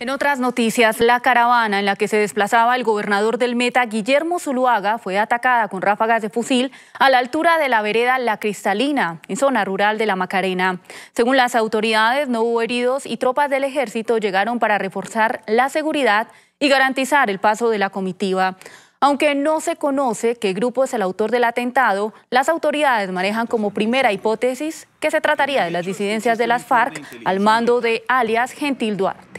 En otras noticias, la caravana en la que se desplazaba el gobernador del Meta, Guillermo Zuluaga, fue atacada con ráfagas de fusil a la altura de la vereda La Cristalina, en zona rural de La Macarena. Según las autoridades, no hubo heridos y tropas del ejército llegaron para reforzar la seguridad y garantizar el paso de la comitiva. Aunque no se conoce qué grupo es el autor del atentado, las autoridades manejan como primera hipótesis que se trataría de las disidencias de las FARC al mando de alias Gentil Duarte.